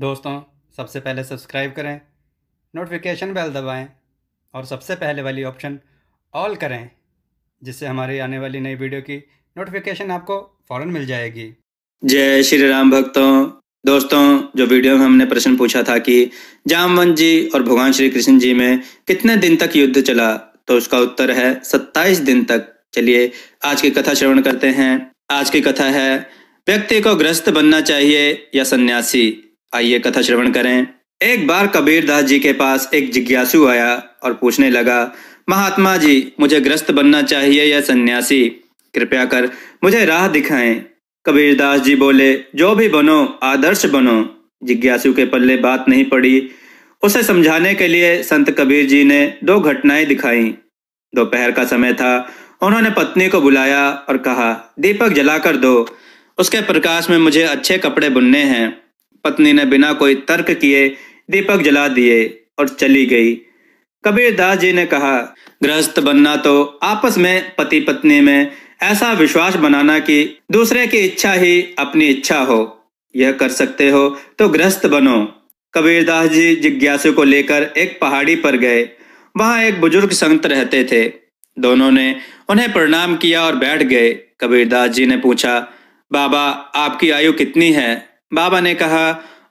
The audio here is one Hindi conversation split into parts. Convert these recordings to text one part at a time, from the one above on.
दोस्तों सबसे पहले सब्सक्राइब करें नोटिफिकेशन बेल दबाएं और सबसे पहले वाली ऑप्शन ऑल करें जिससे हमारी आने वाली नई वीडियो की नोटिफिकेशन आपको फौरन मिल जाएगी जय श्री राम भक्तों दोस्तों जो वीडियो में हमने प्रश्न पूछा था कि जामवंत जी और भगवान श्री कृष्ण जी में कितने दिन तक युद्ध चला तो उसका उत्तर है सत्ताईस दिन तक चलिए आज की कथा श्रवण करते हैं आज की कथा है व्यक्ति को ग्रस्त बनना चाहिए या सन्यासी आइए कथा श्रवण करें एक बार कबीरदास जी के पास एक जिज्ञासु आया और पूछने लगा महात्मा जी मुझे ग्रस्त बनना चाहिए या सन्यासी कृपया कर मुझे राह दिखाएं कबीरदास जी बोले जो भी बनो आदर्श बनो जिज्ञासु के पल्ले बात नहीं पड़ी उसे समझाने के लिए संत कबीर जी ने दो घटनाएं दिखाई दोपहर का समय था उन्होंने पत्नी को बुलाया और कहा दीपक जलाकर दो उसके प्रकाश में मुझे अच्छे कपड़े बुनने हैं पत्नी ने बिना कोई तर्क किए दीपक जला दिए और चली गई कबीर दास जी ने कहा गृहस्थ बनना तो आपस में पति पत्नी में ऐसा विश्वास बनाना कि दूसरे की इच्छा ही अपनी इच्छा हो यह कर सकते हो तो ग्रस्त बनो कबीरदास जी जिज्ञासु को लेकर एक पहाड़ी पर गए वहां एक बुजुर्ग संत रहते थे दोनों ने उन्हें प्रणाम किया और बैठ गए कबीरदास जी ने पूछा बाबा आपकी आयु कितनी है बाबा ने कहा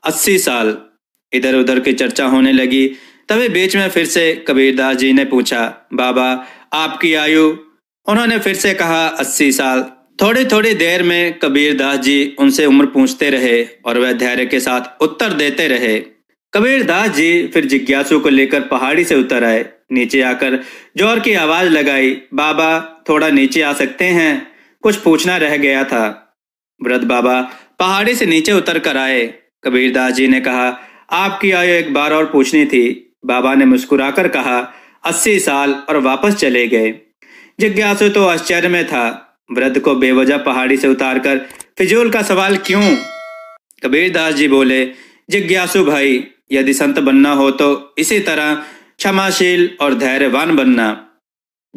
अस्सी साल इधर उधर की चर्चा होने लगी तभी बीच में फिर से कबीरदास जी ने पूछा बाबा आपकी आयु उन्होंने फिर से कहा अस्सी साल थोड़ी थोड़ी देर में कबीरदास जी उनसे उम्र पूछते रहे और वह धैर्य के साथ उत्तर देते रहे कबीरदास जी फिर जिज्ञासु को लेकर पहाड़ी से उतर आए नीचे आकर जोर की आवाज लगाई बाबा थोड़ा नीचे आ सकते हैं कुछ पूछना रह गया था वृद्ध बाबा पहाड़ी से नीचे उतर कर आए कबीरदास जी ने कहा आपकी आयु एक बार और पूछनी थी बाबा ने मुस्कुराकर कहा अस्सी साल और वापस चले गए जिज्ञासु तो आश्चर्य में था वृद्ध को बेवजह पहाड़ी से उतारकर फिजूल का सवाल क्यों कबीरदास जी बोले जिज्ञासु भाई यदि संत बनना हो तो इसी तरह क्षमाशील और धैर्यवान बनना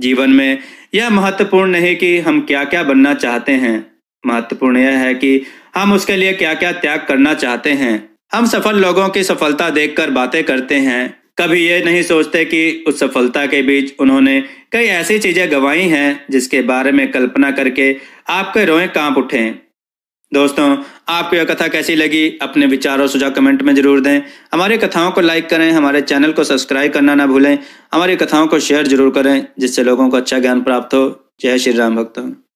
जीवन में यह महत्वपूर्ण नहीं कि हम क्या क्या बनना चाहते हैं महत्वपूर्ण यह है कि हम उसके लिए क्या क्या त्याग करना चाहते हैं हम सफल लोगों की सफलता देखकर बातें करते हैं कभी ये नहीं सोचते कि उस सफलता के बीच उन्होंने कई ऐसी चीजें गंवाई हैं जिसके बारे में कल्पना करके आपके रोए कांप उठें दोस्तों आपको यह कथा कैसी लगी अपने विचार और सुझाव कमेंट में जरूर दें हमारी कथाओं को लाइक करें हमारे चैनल को सब्सक्राइब करना ना भूलें हमारी कथाओं को शेयर जरूर करें जिससे लोगों को अच्छा ज्ञान प्राप्त हो जय श्री राम भक्तों